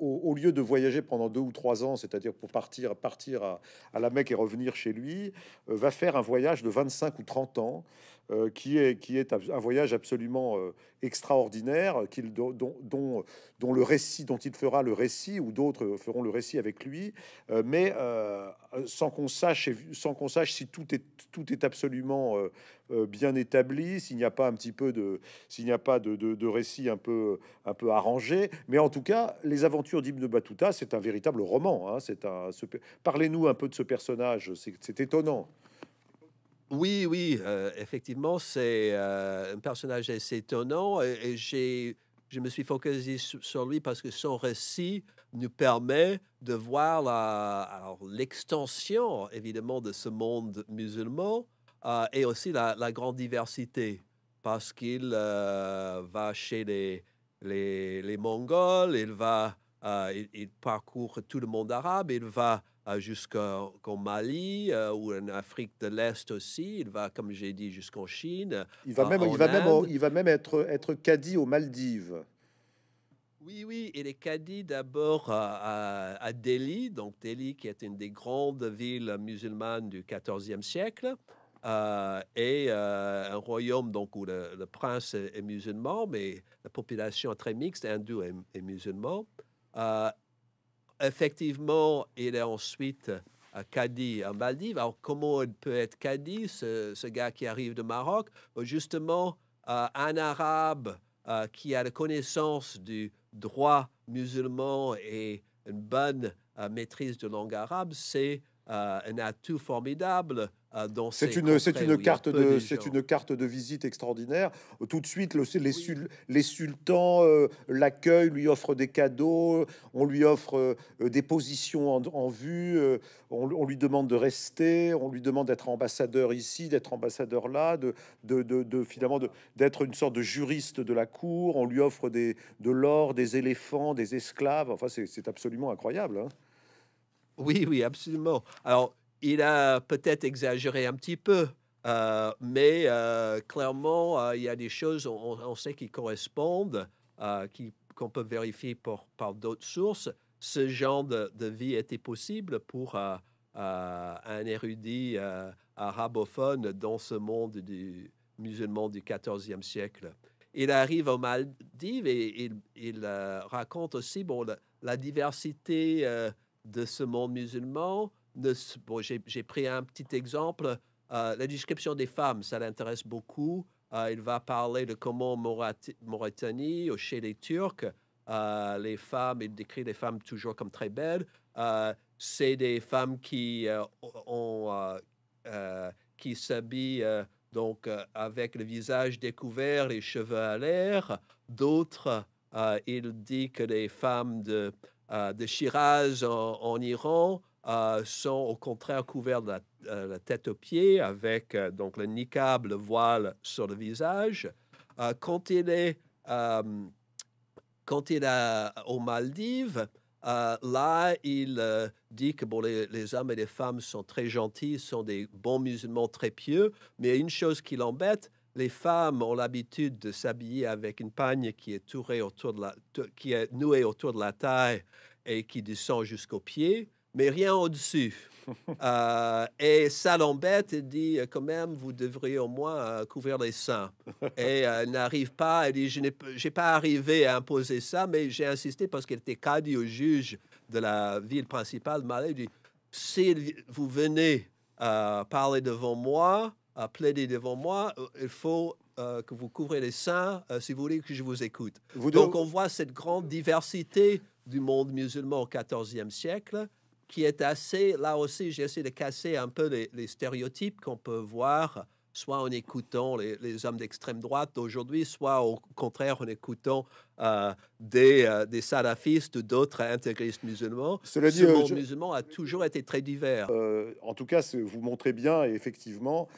au, lieu de voyager pendant deux ou trois ans, c'est-à-dire pour partir, partir à, à, la Mecque et revenir chez lui, va faire un voyage de 25 ou 30 ans. Euh, qui, est, un voyage absolument euh, extraordinaire, dont, le récit, dont il fera le récit, ou d'autres feront le récit avec lui, euh, mais sans qu'on sache, sans qu'on sache si tout est, absolument bien établi, s'il n'y a pas un petit peu de, s'il n'y a pas de, récit un peu, un arrangé. Mais en tout cas, les aventures d'Ibn Battuta, c'est un véritable roman. Hein. parlez-nous un peu de ce personnage, c'est étonnant. Oui, oui, euh, effectivement, c'est euh, un personnage assez étonnant et, je me suis focalisé sur, lui parce que son récit nous permet de voir l'extension, évidemment, de ce monde musulman euh, et aussi la, grande diversité parce qu'il va chez les, Mongols, il va, il, parcourt tout le monde arabe, il va euh, jusqu'au Mali euh, ou en Afrique de l'Est aussi. Il va, comme j'ai dit, jusqu'en Chine. Il va même, il va même, il va même être, être caddie aux Maldives. Oui, oui, il est caddie d'abord à, Delhi, donc Delhi qui est une des grandes villes musulmanes du XIVe siècle, euh, et un royaume donc où le, prince est, musulman, mais la population est très mixte, hindou et, et musulman effectivement, il est ensuite à Cadi en Maldives. Alors, comment il peut être Cadi, ce, gars qui arrive de Maroc Justement, euh, un arabe euh, qui a la connaissance du droit musulman et une bonne euh, maîtrise de langue arabe, c'est un atout formidable euh, c'est une, c'est une carte de, c'est une carte de visite extraordinaire. Tout de suite, le, les, sultans euh, l'accueillent, lui offrent des cadeaux, on lui offre euh, des positions en, vue, on, lui demande de rester, on lui demande d'être ambassadeur ici, d'être ambassadeur là, de, finalement d'être une sorte de juriste de la cour. On lui offre des, de l'or, des éléphants, des esclaves. Enfin, c'est absolument incroyable. Hein. Oui, oui, absolument. Alors, il a peut-être exagéré un petit peu, euh, mais euh, clairement, euh, il y a des choses, on, sait qui correspondent, qui, qu'on peut vérifier par d'autres sources. Ce genre de, vie était possible pour un érudit arabophone dans ce monde du musulman du XIVe siècle. Il arrive aux Maldives et il, raconte aussi la diversité de ce monde musulman, bon, j'ai pris un petit exemple. Euh, la description des femmes, ça l'intéresse beaucoup. Euh, il va parler de comment Mauritanie, chez les Turcs, euh, les femmes, il décrit les femmes toujours comme très belles. c'est des femmes qui ont, qui s'habillent donc avec le visage découvert, les cheveux à l'air. D'autres, il dit que les femmes de, de Shiraz en Iran euh, sont au contraire couverts de la, euh, tête aux pieds avec euh, donc le niqab, le voile sur le visage. quand il est, quand il est aux Maldives, là, il dit que bon, les, les, hommes et les femmes sont très gentils, sont des bons musulmans très pieux, mais une chose qui l'embête, les femmes ont l'habitude de s'habiller avec une pagne qui est, autour qui est nouée autour de la taille et qui descend jusqu'aux pieds mais rien au-dessus. (laughs) euh, et Salombette dit euh, quand même, vous devriez au moins euh, couvrir les seins. (laughs) Et euh, elle n'arrive pas, elle dit, je n'ai pas arrivé à imposer ça, mais j'ai insisté parce qu'elle était caddie au juge de la ville principale de Malais. dit, si vous venez parler devant moi, plaider devant moi, il faut que vous couvrez les seins si vous voulez que je vous écoute. Donc, on voit cette grande diversité du monde musulman au XIVe siècle qui est assez, là aussi, j'essaie de casser un peu les, stéréotypes qu'on peut voir, soit en écoutant les, hommes d'extrême droite d'aujourd'hui, soit au contraire en écoutant euh, euh, des, salafistes ou d'autres intégristes musulmans. Cela Ce euh, monde musulman a toujours été très divers. en tout cas, vous montrez bien, effectivement,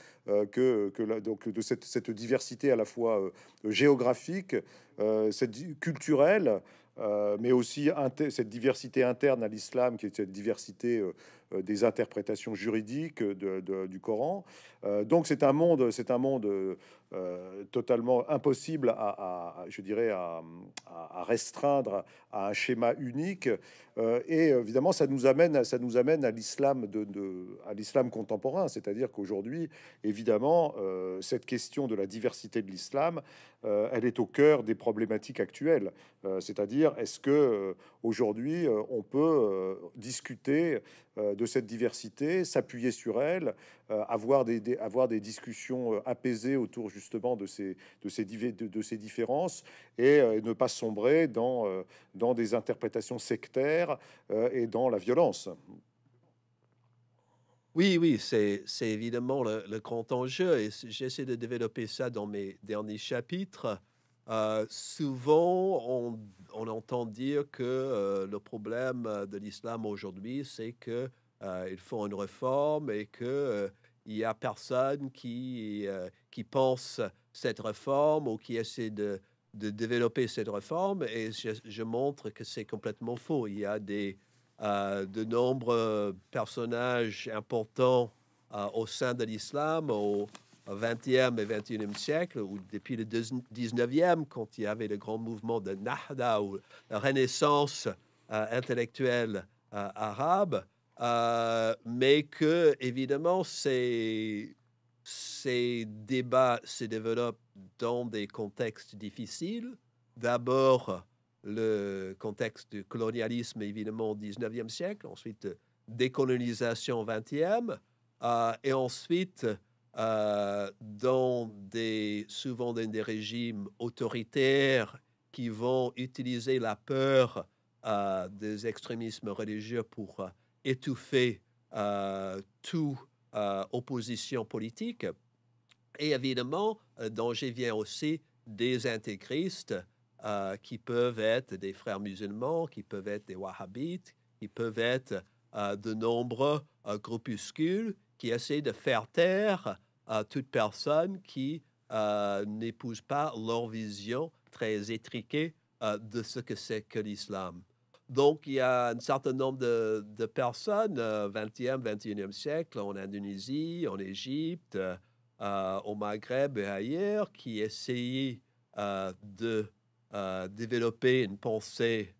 que, donc, de cette, cette, diversité à la fois géographique, euh, cette culturelle, euh, mais aussi cette diversité interne à l'islam, qui est cette diversité euh, des interprétations juridiques du Coran. donc c'est un monde, c'est un monde totalement impossible à, je dirais, à, restreindre à un schéma unique. et évidemment, ça nous amène, ça nous amène à l'islam de, à l'islam contemporain, c'est-à-dire qu'aujourd'hui, évidemment, cette question de la diversité de l'islam, elle est au cœur des problèmes problématique actuelle. Euh, c'est-à-dire, est-ce que euh, aujourd'hui euh, on peut discuter de cette diversité, s'appuyer sur elle, avoir des, avoir des discussions apaisées autour justement de ces, de ces, de, ces différences et, ne pas sombrer dans, dans des interprétations sectaires et dans la violence. Oui, oui, c'est évidemment le, grand enjeu et j'essaie de développer ça dans mes derniers chapitres. Euh, souvent, on, entend dire que euh, le problème euh, de l'islam aujourd'hui, c'est que font une réforme et que il y a personne qui, qui pense cette réforme ou qui essaie de, développer cette réforme. Et je, montre que c'est complètement faux. Il y a de nombreux personnages importants au sein de l'islam, au, 20e et 21e siècle, ou depuis le 19e, quand il y avait le grand mouvement de Nahda ou la renaissance euh, intellectuelle euh, arabe, euh, mais que, évidemment, ces, ces débats se développent dans des contextes difficiles. D'abord, le contexte du colonialisme, évidemment, 19e siècle, ensuite décolonisation 20e, et ensuite euh, dans souvent dans des régimes autoritaires qui vont utiliser la peur euh, des extrémismes religieux pour euh, étouffer toute opposition politique. Et évidemment, danger vient aussi des intégristes qui peuvent être des frères musulmans, qui peuvent être des wahhabites, qui peuvent être de nombreux groupuscules qui essaient de faire taire toute personne qui euh, n'épouse pas leur vision très étriquée euh, de ce que c'est que l'islam. Donc, il y a un certain nombre de, de personnes, 20e, euh, 21e siècle, en Indonésie, en Égypte, au Maghreb et ailleurs, qui essayent de développer une pensée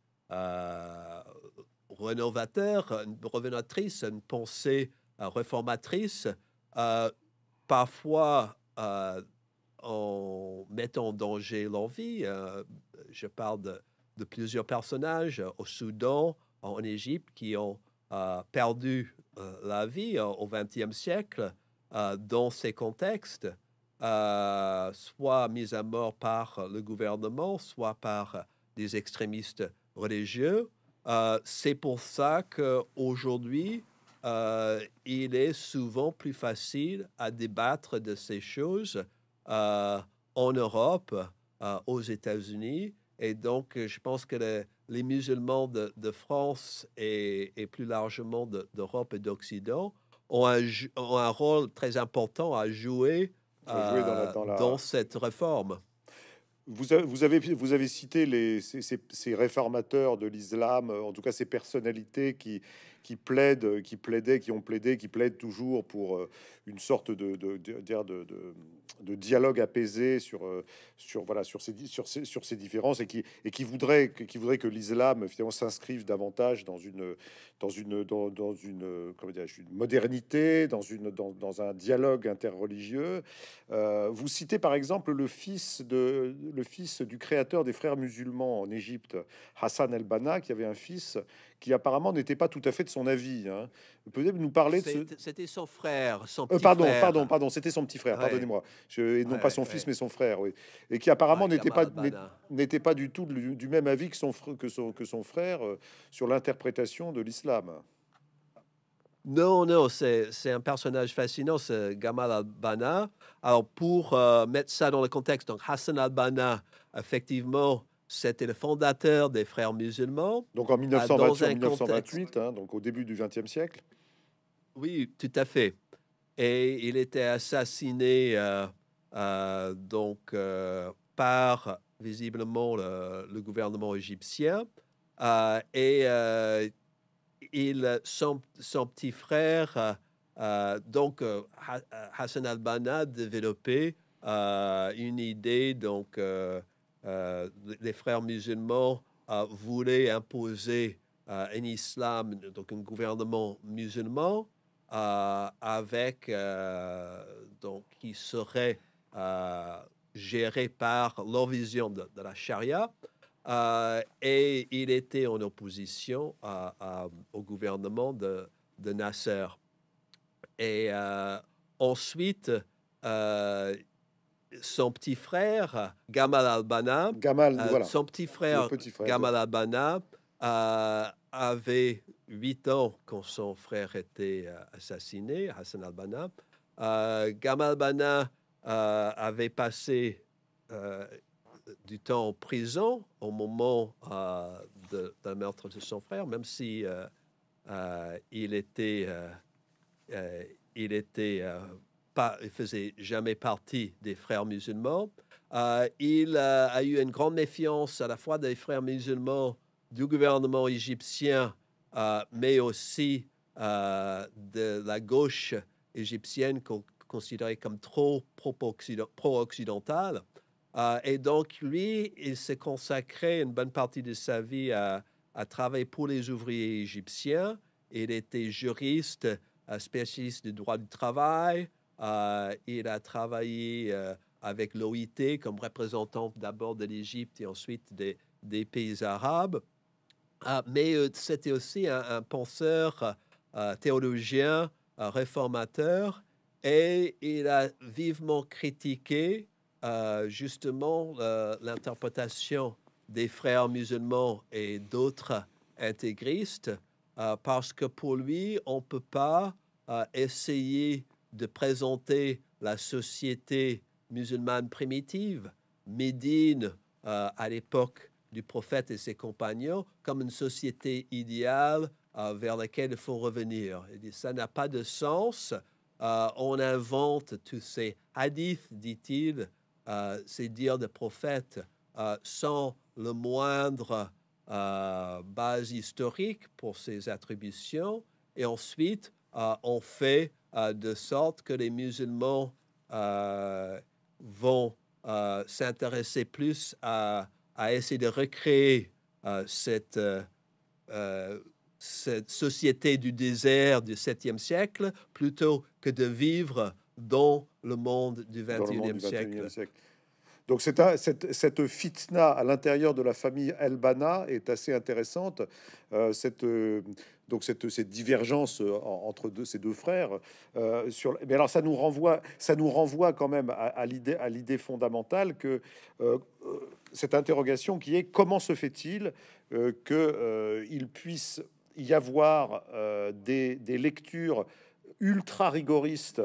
rénovateur, une rénovatrice, une pensée réformatrice parfois en euh, mettant en danger leur vie. Euh, je parle de, plusieurs personnages euh, au Soudan, en Égypte, qui ont perdu la vie au XXe siècle dans ces contextes, soit mis à mort par le gouvernement, soit par des extrémistes religieux. c'est pour ça qu'aujourd'hui, euh, il est souvent plus facile à débattre de ces choses euh, en Europe, euh, aux États-Unis. Et donc, je pense que les, musulmans de, France et, plus largement d'Europe et d'Occident ont, un, rôle très important à jouer, dans, cette réforme. Vous avez, vous avez, vous avez cité les, ces, ces réformateurs de l'islam, en tout cas ces personnalités qui, qui plaident, euh, qui plaidaient, qui ont plaidé, qui plaident toujours pour euh, une sorte de, de, dialogue apaisé sur, euh, sur, voilà, sur, ces, sur, sur ces différences et qui, et qui voudraient, qui voudraient que l'islam finalement s'inscrive davantage dans une, dans une, dans, une, comment dire, une modernité, dans, une, dans, un dialogue interreligieux. vous citez par exemple le fils, de, le fils du créateur des frères musulmans en Égypte, Hassan el Bana qui avait un fils qui apparemment n'était pas tout à fait de son avis. Hein. Peut-être nous parler de ce... C'était son frère, son euh, petit pardon, Pardon, pardon, c'était son petit frère, pardonnez-moi. Je... Et non pas son fils, mais son frère, oui. Et qui apparemment n'était pas, n'était pas du tout du, même avis que son, que son, que son frère euh, sur l'interprétation de l'islam. Non, non, c'est un personnage fascinant, ce Gamal al-Banna. Alors, pour euh, mettre ça dans le contexte, donc Hassan al-Banna, effectivement, c'était le fondateur des Frères musulmans. Donc en 1928, 1928 hein, donc au début du XXe siècle. Oui, tout à fait. Et il était assassiné euh, euh, donc euh, par visiblement le, gouvernement égyptien. et il, son, son, petit frère, donc Hassan al-Banna, développait une idée donc euh, les frères musulmans voulaient imposer euh, un islam, donc un gouvernement musulman, euh, avec donc qui serait géré par leur vision de, la charia. et il était en opposition à, au gouvernement de, de Nasser. Et ensuite, son petit frère, Gamal Albana, euh, son petit frère, Gamal euh, avait 8 ans quand son frère était euh, assassiné, Hassan Albana. Gamal Albana avait passé du temps en prison au moment de, la meurtre de son frère, même si il était, il était il il faisait jamais partie des frères musulmans. Euh, il euh, a eu une grande méfiance à la fois des frères musulmans, du gouvernement égyptien, euh, mais aussi de la gauche égyptienne qu'on considérait comme trop pro-occidentale. et donc, lui, il s'est consacré une bonne partie de sa vie à travailler pour les ouvriers égyptiens. Il était juriste, spécialiste du droit du travail, euh, il a travaillé euh, avec l'OIT comme représentant d'abord de l'Égypte et ensuite des, pays arabes. Euh, mais c'était aussi un, penseur théologien, réformateur, et il a vivement critiqué justement l'interprétation des frères musulmans et d'autres intégristes, parce que pour lui, on ne peut pas essayer de présenter la société musulmane primitive, Médine euh, à l'époque du prophète et ses compagnons, comme une société idéale euh, vers laquelle il faut revenir. Il dit, ça n'a pas de sens. Euh, on invente tous ces hadiths, dit-il, ces dires de prophètes, sans le moindre base historique pour ses attributions. Et ensuite, on fait euh, de sorte que les musulmans euh, vont euh, s'intéresser plus à, essayer de recréer cette, cette société du désert du 7e siècle plutôt que de vivre dans le monde du 21e, siècle. Donc cette, cette, cette fitna à l'intérieur de la famille Elbana est assez intéressante. Euh, cette, euh, donc cette, divergence euh, entre deux, ces deux frères. sur, mais alors ça nous renvoie, ça nous renvoie quand même à, l'idée, à l'idée fondamentale que cette interrogation qui est comment se fait-il euh, que il puisse y avoir des, des, lectures ultra rigoristes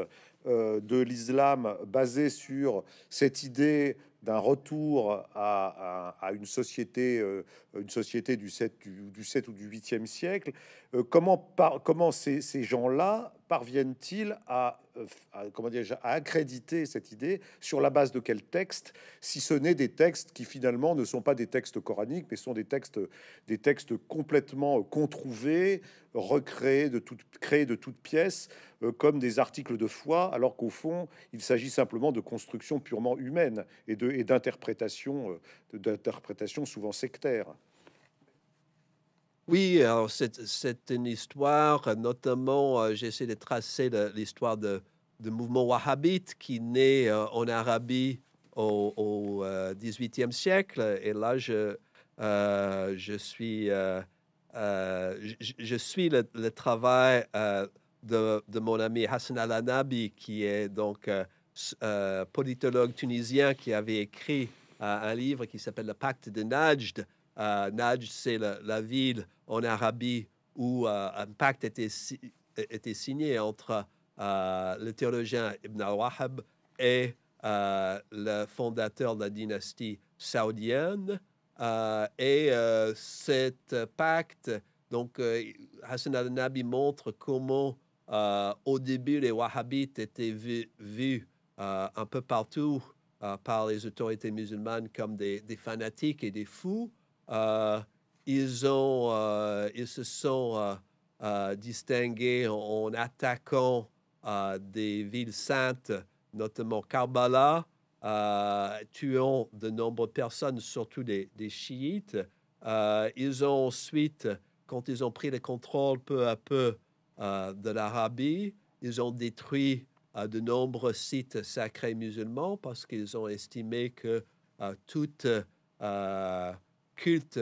de l'islam basées sur cette idée d'un retour à, une société, euh, une société du 7, du, du 7 ou du 8e siècle, euh, comment, par, comment ces gens-là parviennent-ils à, euh, comment à accréditer cette idée Sur la base de quel texte Si ce n'est des textes qui finalement ne sont pas des textes coraniques, mais sont des textes, des textes complètement euh, controuvés, recréés de toutes de toutes pièces, euh, comme des articles de foi, alors qu'au fond, il s'agit simplement de constructions purement humaines et d'interprétations et d'interprétations souvent sectaires. Oui, c'est, une histoire, notamment, euh, j'essaie de tracer l'histoire du mouvement wahhabite qui naît euh, en Arabie au, 18e euh, siècle. Et là, je, suis, le, travail de, de, mon ami Hassan Al-Anabi, qui est donc politologue tunisien qui avait écrit un livre qui s'appelle Le Pacte de Najd euh, Najd, c'est la, ville en Arabie où euh, un pacte était, signé entre euh, le théologien Ibn al-Wahhab et le fondateur de la dynastie saoudienne. et cet pacte, donc Hassan al-Nabi montre comment au début les Wahhabites étaient vus, un peu partout par les autorités musulmanes comme des fanatiques et des fous. Euh, ils, ont, euh, ils se sont euh, distingués en, attaquant des villes saintes, notamment Karbala, tuant de nombreuses personnes, surtout des, chiites. ils ont ensuite, quand ils ont pris le contrôle peu à peu de l'Arabie, ils ont détruit de nombreux sites sacrés musulmans parce qu'ils ont estimé que toutes toute culte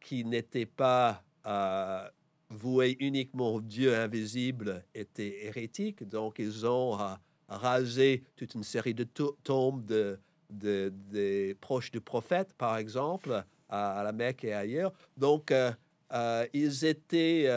qui n'était pas voués euh, voué uniquement au Dieu invisible était hérétique. Donc, ils ont euh, rasé toute une série de tombes de, de, proches du prophète, par exemple, à, la Mecque et ailleurs. Donc, euh, ils étaient,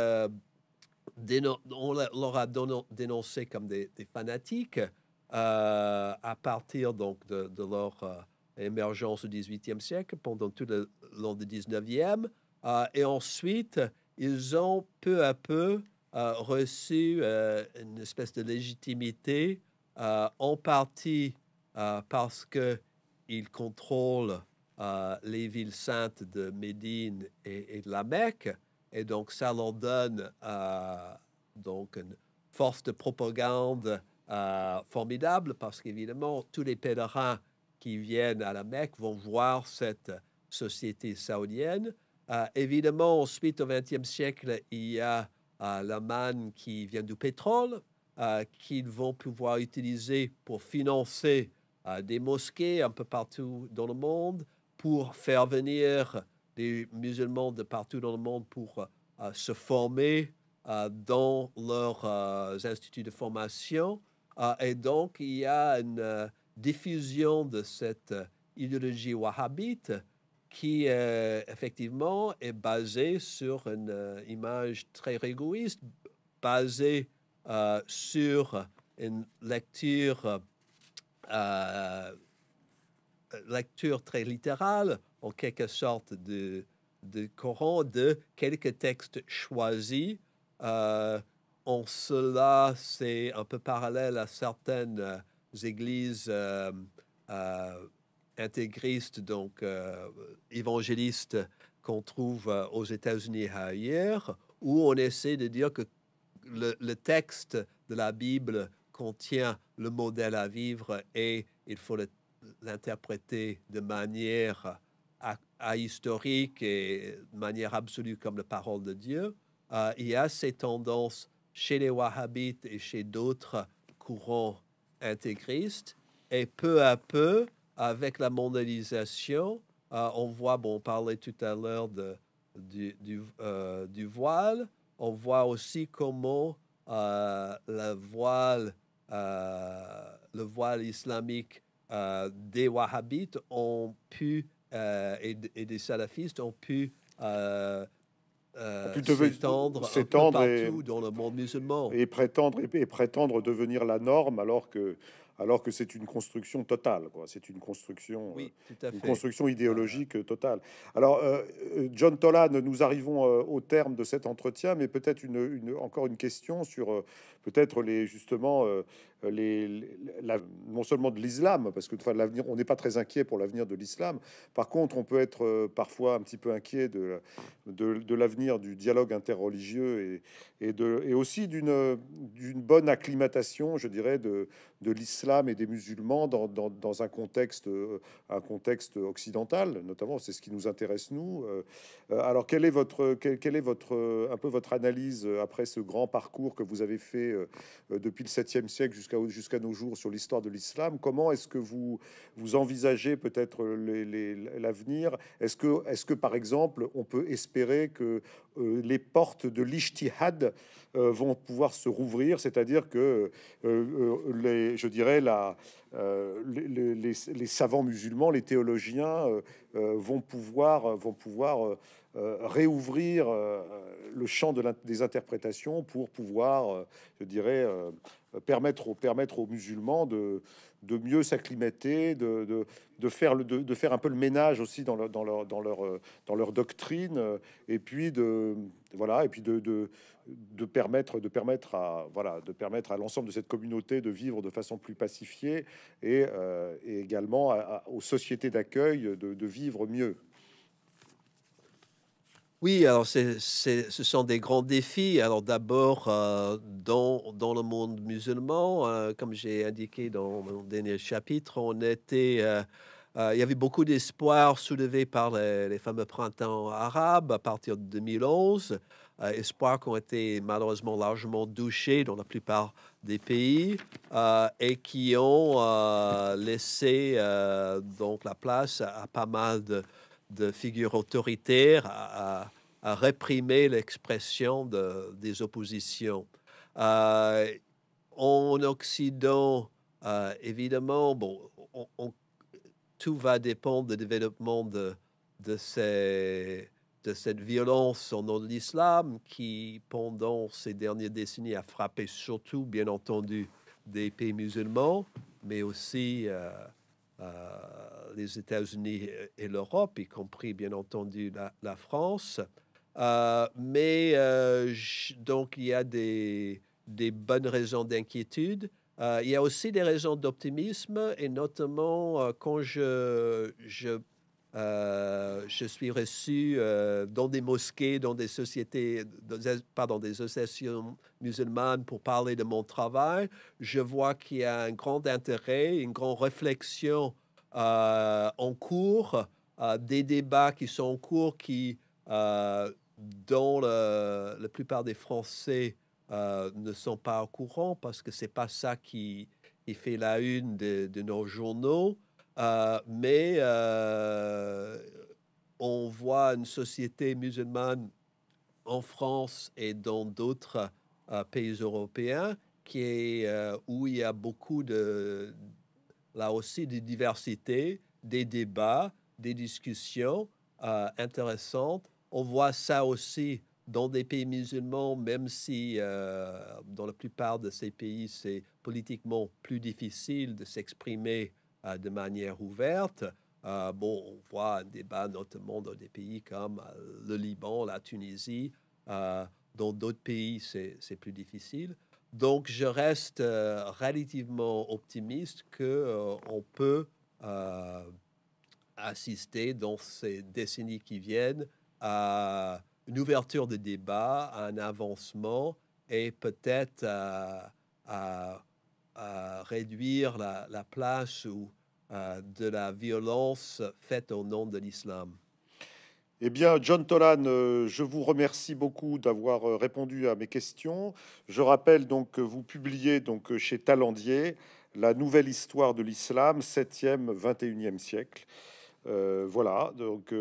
on leur a dénoncé comme des, fanatiques à partir donc de, de leur émergence du XVIIIe siècle, pendant tout le long du XIXe. Euh, et ensuite, ils ont peu à peu euh, reçu euh, une espèce de légitimité, euh, en partie parce qu'ils contrôlent les villes saintes de Médine et, et, de la Mecque. Et donc, ça leur donne donc une force de propagande formidable parce qu'évidemment, tous les pèlerins qui viennent à la Mecque vont voir cette société saoudienne. Euh, évidemment, ensuite, au XXe siècle, il y a euh, la manne qui vient du pétrole, euh, qu'ils vont pouvoir utiliser pour financer des mosquées un peu partout dans le monde, pour faire venir des musulmans de partout dans le monde pour se former dans leurs instituts de formation. et donc, il y a une diffusion de cette euh, idéologie wahhabite qui, euh, effectivement, est basée sur une euh, image très égoïste, basée sur une lecture, lecture très littérale, en quelque sorte, de, de, Coran, de quelques textes choisis. en cela, c'est un peu parallèle à certaines églises euh, euh, intégristes, donc euh, évangélistes qu'on trouve aux États-Unis et ailleurs, où on essaie de dire que le, texte de la Bible contient le modèle à vivre et il faut l'interpréter de manière ahistorique et de manière absolue comme la parole de Dieu. il y a ces tendances chez les Wahhabites et chez d'autres courants intégriste. Et peu à peu, avec la mondialisation, euh, on voit, bon, on parlait tout à l'heure du, du, euh, du, voile, on voit aussi comment euh, la voile, le voile islamique des wahhabites ont pu, et, des salafistes ont pu euh, s'étendre partout dans le monde musulman. Et prétendre, et, prétendre devenir la norme alors que, alors que c'est une construction totale. quoi C'est une construction, euh, une construction idéologique euh, totale. Alors, euh, John Tolan, nous arrivons au terme de cet entretien, mais peut-être une, une, encore une question sur peut-être les justement euh, les, non seulement de l'islam, parce que enfin, l'avenir, on n'est pas très inquiet pour l'avenir de l'islam. Par contre, on peut être euh, parfois un petit peu inquiet de, de, l'avenir du dialogue interreligieux et, et, de, et aussi d'une, d'une bonne acclimatation, je dirais, de, de l'islam et des musulmans dans, dans, dans, un, contexte, euh, un contexte occidental, notamment. C'est ce qui nous intéresse, nous. Alors, quelle est votre, quelle est votre, un peu votre analyse après ce grand parcours que vous avez fait euh, euh, depuis le 7e siècle jusqu'à jusqu'à nos jours sur l'histoire de l'islam. Comment est-ce que vous, vous envisagez peut-être l'avenir Est-ce que, est que, par exemple, on peut espérer que euh, les portes de l'ishtihad vont pouvoir se rouvrir C'est-à-dire que, les, je dirais, la, savants musulmans, les théologiens vont pouvoir... Vont pouvoir euh, réouvrir euh, le champ de des interprétations pour pouvoir, euh, je dirais, permettre aux, permettre aux musulmans de, mieux s'acclimater, de, faire de, faire un peu le ménage aussi dans leur, dans leur, dans leur, dans leur doctrine, et puis de voilà, et puis de, permettre de permettre à voilà de à l'ensemble de cette communauté de vivre de façon plus pacifiée et, également aux sociétés d'accueil de vivre mieux. Oui, alors ce sont des grands défis. Alors d'abord, euh, dans, dans, le monde musulman, euh, comme j'ai indiqué dans mon dernier chapitre, on était, euh, il y avait beaucoup d'espoir soulevé par les, fameux printemps arabes à partir de 2011, espoirs qui ont été malheureusement largement douchés dans la plupart des pays et qui ont laissé donc la place à pas mal de de figures autoritaires à, réprimer l'expression de, des oppositions. Euh, en Occident, euh, évidemment, bon, tout va dépendre du développement de, de, ces, de cette violence en nom de l'islam qui, pendant ces dernières décennies, a frappé surtout, bien entendu, des pays musulmans, mais aussi euh, les États-Unis et, l'Europe, y compris bien entendu la, France. Euh, mais euh, donc il y a des, des bonnes raisons d'inquiétude. Euh, il y a aussi des raisons d'optimisme et notamment quand je, je je suis reçu dans des mosquées, dans des sociétés, dans pardon, des associations musulmanes pour parler de mon travail. Je vois qu'il y a un grand intérêt, une grande réflexion euh, en cours, euh, des débats qui sont en cours qui, euh, dont la plupart des Français ne sont pas au courant parce que ce n'est pas ça qui, fait la une de, nos journaux. mais on voit une société musulmane en France et dans d'autres pays européens qui est, où il y a beaucoup de, là aussi des diversités, des débats, des discussions euh, intéressantes. On voit ça aussi dans des pays musulmans, même si euh, dans la plupart de ces pays, c'est politiquement plus difficile de s'exprimer euh, de manière ouverte. bon, on voit un débat notamment dans des pays comme le Liban, la Tunisie. dans d'autres pays, c'est plus difficile. Donc, je reste euh, relativement optimiste qu'on euh, peut euh, assister dans ces décennies qui viennent à une ouverture de débat, à un avancement et peut-être à, réduire la, la place ou de la violence faite au nom de l'islam. Eh bien, John Tolan, euh, je vous remercie beaucoup d'avoir euh, répondu à mes questions. Je rappelle donc que vous publiez donc euh, chez Talandier la nouvelle histoire de l'islam, 7e, 21e siècle. voilà, donc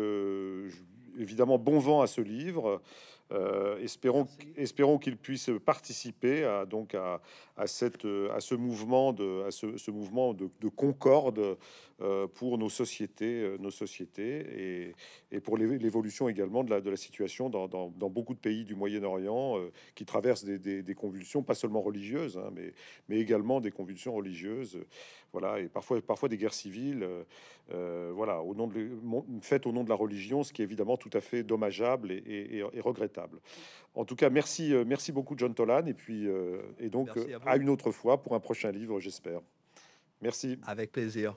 évidemment, bon vent à ce livre. espérons espérons qu'il puisse participer à, donc à, à, cette, euh, à ce mouvement de, ce, mouvement de, concorde euh, pour nos sociétés, euh, nos sociétés et, et pour l'évolution également de la, de la situation dans, beaucoup de pays du Moyen-Orient qui traversent des, convulsions, pas seulement religieuses, hein, mais, mais également des convulsions religieuses. voilà, et parfois, parfois des guerres civiles. voilà, au nom de, faites au nom de la religion, ce qui est évidemment tout à fait dommageable et regrettable. En tout cas, merci, euh, merci beaucoup, John Tolan. Et puis, euh, et donc, euh, à, une autre fois pour un prochain livre, j'espère. Merci. Avec plaisir.